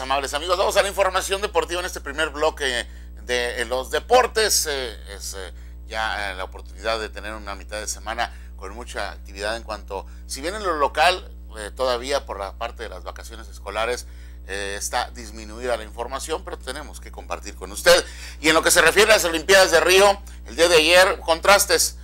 amables amigos. Vamos a la información deportiva en este primer bloque de eh, los deportes. Eh, es eh, ya la oportunidad de tener una mitad de semana con mucha actividad en cuanto, si bien en lo local, todavía por la parte de las vacaciones escolares, está disminuida la información, pero tenemos que compartir con usted. Y en lo que se refiere a las Olimpiadas de Río, el día de ayer, contrastes,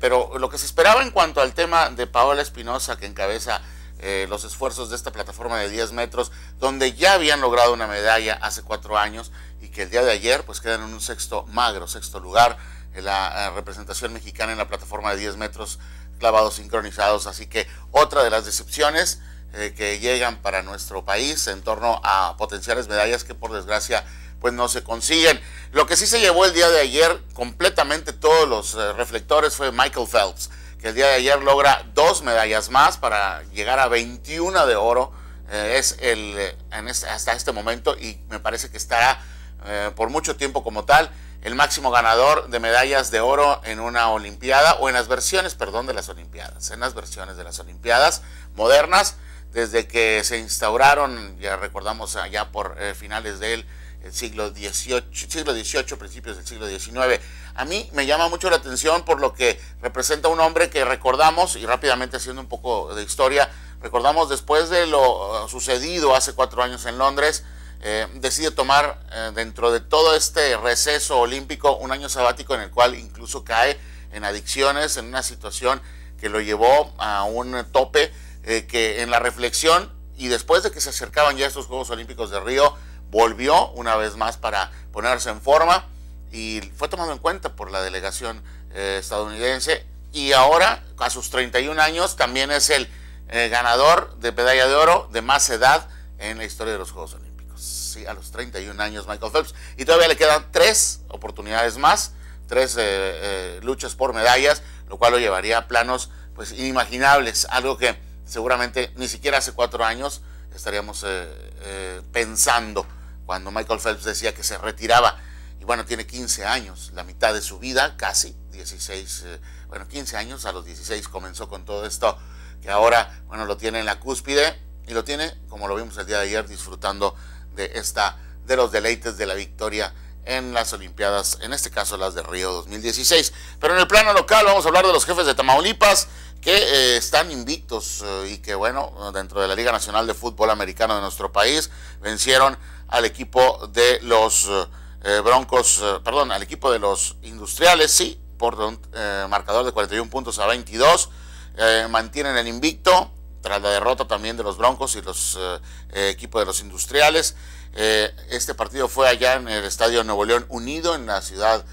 pero lo que se esperaba en cuanto al tema de Paola Espinosa, que encabeza eh, los esfuerzos de esta plataforma de 10 metros, donde ya habían logrado una medalla hace cuatro años y que el día de ayer pues quedan en un sexto magro, sexto lugar, la eh, representación mexicana en la plataforma de 10 metros clavados sincronizados. Así que otra de las decepciones eh, que llegan para nuestro país en torno a potenciales medallas que por desgracia pues no se consiguen. Lo que sí se llevó el día de ayer completamente todos los reflectores fue Michael Phelps que el día de ayer logra dos medallas más para llegar a 21 de oro. Eh, es el eh, hasta este momento y me parece que estará eh, por mucho tiempo como tal el máximo ganador de medallas de oro en una olimpiada o en las versiones, perdón, de las olimpiadas, en las versiones de las olimpiadas modernas desde que se instauraron, ya recordamos allá por finales del el siglo XVIII, siglo principios del siglo XIX. A mí me llama mucho la atención por lo que representa un hombre que recordamos, y rápidamente haciendo un poco de historia, recordamos después de lo uh, sucedido hace cuatro años en Londres, eh, decide tomar eh, dentro de todo este receso olímpico un año sabático en el cual incluso cae en adicciones, en una situación que lo llevó a un tope, eh, que en la reflexión y después de que se acercaban ya estos Juegos Olímpicos de Río, volvió una vez más para ponerse en forma y fue tomado en cuenta por la delegación eh, estadounidense y ahora a sus 31 años también es el eh, ganador de medalla de oro de más edad en la historia de los Juegos Olímpicos. Sí, a los 31 años Michael Phelps. Y todavía le quedan tres oportunidades más, tres eh, luchas por medallas, lo cual lo llevaría a planos pues inimaginables, algo que seguramente ni siquiera hace cuatro años estaríamos pensando cuando Michael Phelps decía que se retiraba. Y bueno, tiene 15 años, la mitad de su vida, casi 16, eh, bueno, 15 años, a los 16 comenzó con todo esto, que ahora, bueno, lo tiene en la cúspide y lo tiene, como lo vimos el día de ayer, disfrutando de esta, de los deleites de la victoria en las Olimpiadas, en este caso las de Río 2016. Pero en el plano local vamos a hablar de los jefes de Tamaulipas que eh, están invictos eh, y que, bueno, dentro de la Liga Nacional de Fútbol Americano de nuestro país, vencieron al equipo de los eh, eh, Broncos, eh, perdón, al equipo de los Industriales, sí, por marcador de 41 puntos a 22. mantienen el invicto tras la derrota también de los Broncos y los equipos de los Industriales. este partido fue allá en el Estadio Nuevo León Unido, en la ciudad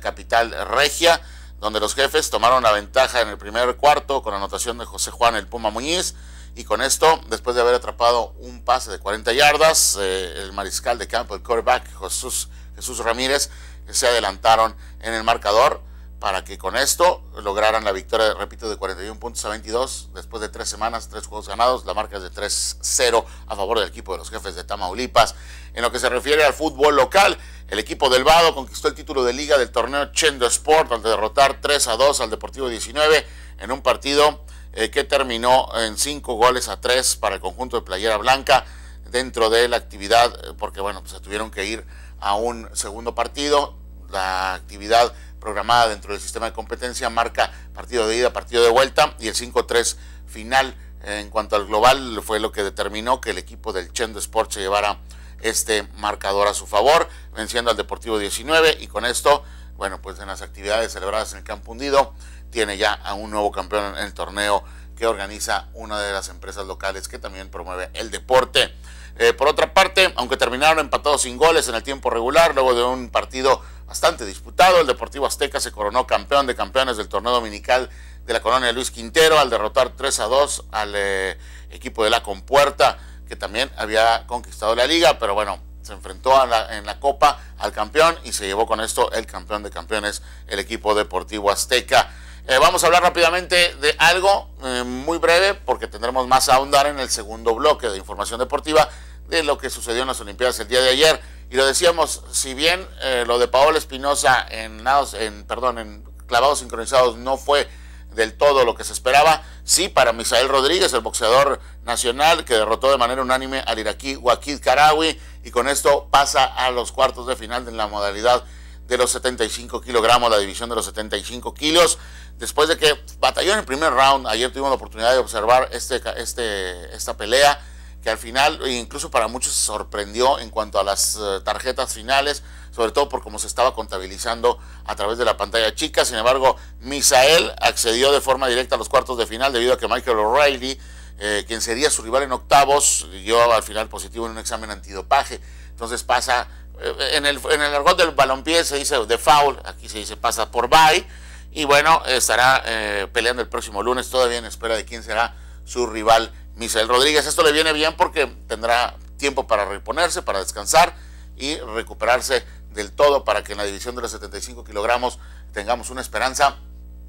capital regia donde los jefes tomaron la ventaja en el primer cuarto con anotación de José Juan el Puma Muñiz. Y con esto, después de haber atrapado un pase de 40 yardas, eh, el mariscal de campo, el quarterback Jesús, Jesús Ramírez, se adelantaron en el marcador para que con esto lograran la victoria, repito, de 41 puntos a 22. Después de tres semanas, tres juegos ganados, la marca es de 3-0 a favor del equipo de los jefes de Tamaulipas. En lo que se refiere al fútbol local, el equipo del Vado conquistó el título de liga del torneo Chendo Sport al derrotar 3-2 al Deportivo 19 en un partido eh, que terminó en cinco goles a tres para el conjunto de Playera Blanca dentro de la actividad, eh, porque bueno, pues se tuvieron que ir a un segundo partido. La actividad programada dentro del sistema de competencia marca partido de ida, partido de vuelta y el 5-3 final en cuanto al global fue lo que determinó que el equipo del Chendo Sport se llevara este marcador a su favor, venciendo al Deportivo 19 y con esto bueno, pues en las actividades celebradas en el Campo Hundido, tiene ya a un nuevo campeón en el torneo que organiza una de las empresas locales que también promueve el deporte. Eh, por otra parte, aunque terminaron empatados sin goles en el tiempo regular, luego de un partido bastante disputado, el Deportivo Azteca se coronó campeón de campeones del torneo dominical de la colonia Luis Quintero al derrotar 3 a 2 al eh, equipo de la Compuerta, que también había conquistado la liga, pero bueno, se enfrentó en la Copa al campeón y se llevó con esto el campeón de campeones, el equipo deportivo azteca. Eh, vamos a hablar rápidamente de algo eh, muy breve porque tendremos más a ahondar en el segundo bloque de información deportiva de lo que sucedió en las Olimpiadas el día de ayer. Y lo decíamos, si bien eh, lo de Paola Espinosa en, en, perdón, en clavados sincronizados no fue del todo lo que se esperaba, sí, para Misael Rodríguez, el boxeador nacional que derrotó de manera unánime al iraquí Waqid Karawi y con esto pasa a los cuartos de final en la modalidad de los 75 kilogramos, la división de los 75 kilos. Después de que batalló en el primer round, ayer tuvimos la oportunidad de observar este, este, esta pelea que al final incluso para muchos sorprendió en cuanto a las eh, tarjetas finales sobre todo por cómo se estaba contabilizando a través de la pantalla chica. Sin embargo, Misael accedió de forma directa a los cuartos de final debido a que Michael O'Reilly, eh, quien sería su rival en octavos, dio al final positivo en un examen antidopaje. Entonces pasa, eh, en, el, en el argot del balompié se dice de foul, aquí se dice pasa por bye. Y bueno, estará eh, peleando el próximo lunes, todavía en espera de quién será su rival Misael Rodríguez. Esto le viene bien porque tendrá tiempo para reponerse, para descansar y recuperarse del todo para que en la división de los 75 kilogramos tengamos una esperanza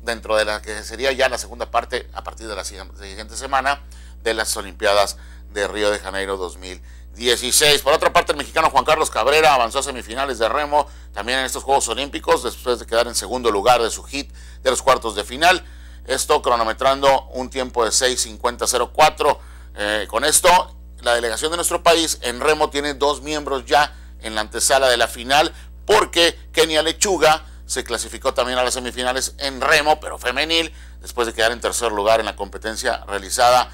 dentro de la que sería ya la segunda parte a partir de la siguiente semana de las Olimpiadas de Río de Janeiro 2016. Por otra parte, el mexicano Juan Carlos Cabrera avanzó a semifinales de remo también en estos Juegos Olímpicos después de quedar en segundo lugar de su hit de los cuartos de final. Esto cronometrando un tiempo de 6.50.04. Eh, con esto, la delegación de nuestro país en remo tiene dos miembros ya en la antesala de la final porque Kenia Lechuga se clasificó también a las semifinales en remo, pero femenil, después de quedar en tercer lugar en la competencia realizada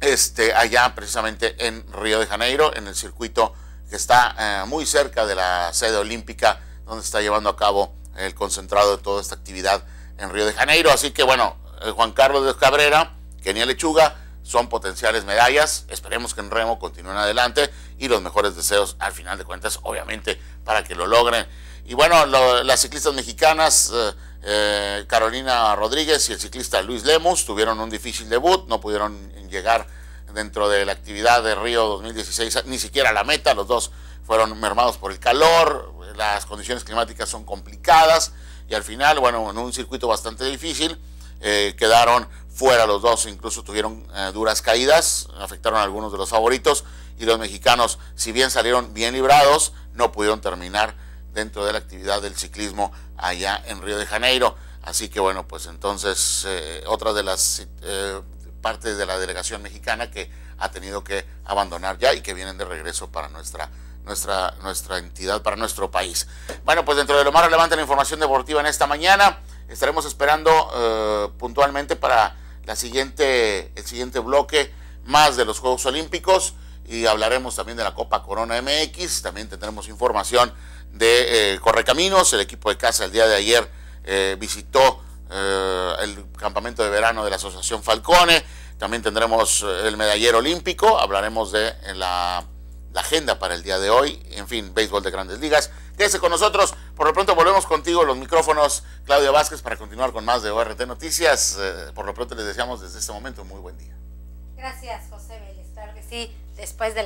este, allá precisamente en Río de Janeiro, en el circuito que está eh, muy cerca de la sede olímpica donde está llevando a cabo el concentrado de toda esta actividad en Río de Janeiro. Así que bueno, eh, Juan Carlos de Cabrera, Kenia Lechuga, son potenciales medallas. Esperemos que en remo continúen adelante y los mejores deseos al final de cuentas, obviamente, para que lo logren. Y bueno, las ciclistas mexicanas eh, eh, Carolina Rodríguez y el ciclista Luis Lemus tuvieron un difícil debut, no pudieron llegar dentro de la actividad de Río 2016 ni siquiera a la meta, los dos fueron mermados por el calor, las condiciones climáticas son complicadas y al final, bueno, en un circuito bastante difícil, eh, quedaron fuera los dos, incluso tuvieron eh, duras caídas, afectaron a algunos de los favoritos y los mexicanos, si bien salieron bien librados, no pudieron terminar dentro de la actividad del ciclismo allá en Río de Janeiro. Así que bueno, pues entonces eh, otra de las eh, partes de la delegación mexicana que ha tenido que abandonar ya y que vienen de regreso para nuestra nuestra, nuestra entidad, para nuestro país. Bueno, pues dentro de lo más relevante la información deportiva en esta mañana, estaremos esperando puntualmente para la siguiente, el siguiente bloque más de los Juegos Olímpicos y hablaremos también de la Copa Corona MX. También tendremos información de eh, Correcaminos. El equipo de casa el día de ayer eh, visitó eh, el campamento de verano de la Asociación Falcone. También tendremos el medallero olímpico. Hablaremos de la, la agenda para el día de hoy. En fin, béisbol de grandes ligas. Quédese con nosotros. Por lo pronto volvemos contigo los micrófonos, Claudia Vázquez, para continuar con más de ORT Noticias. Eh, por lo pronto les deseamos desde este momento un muy buen día. Gracias, José sí, después de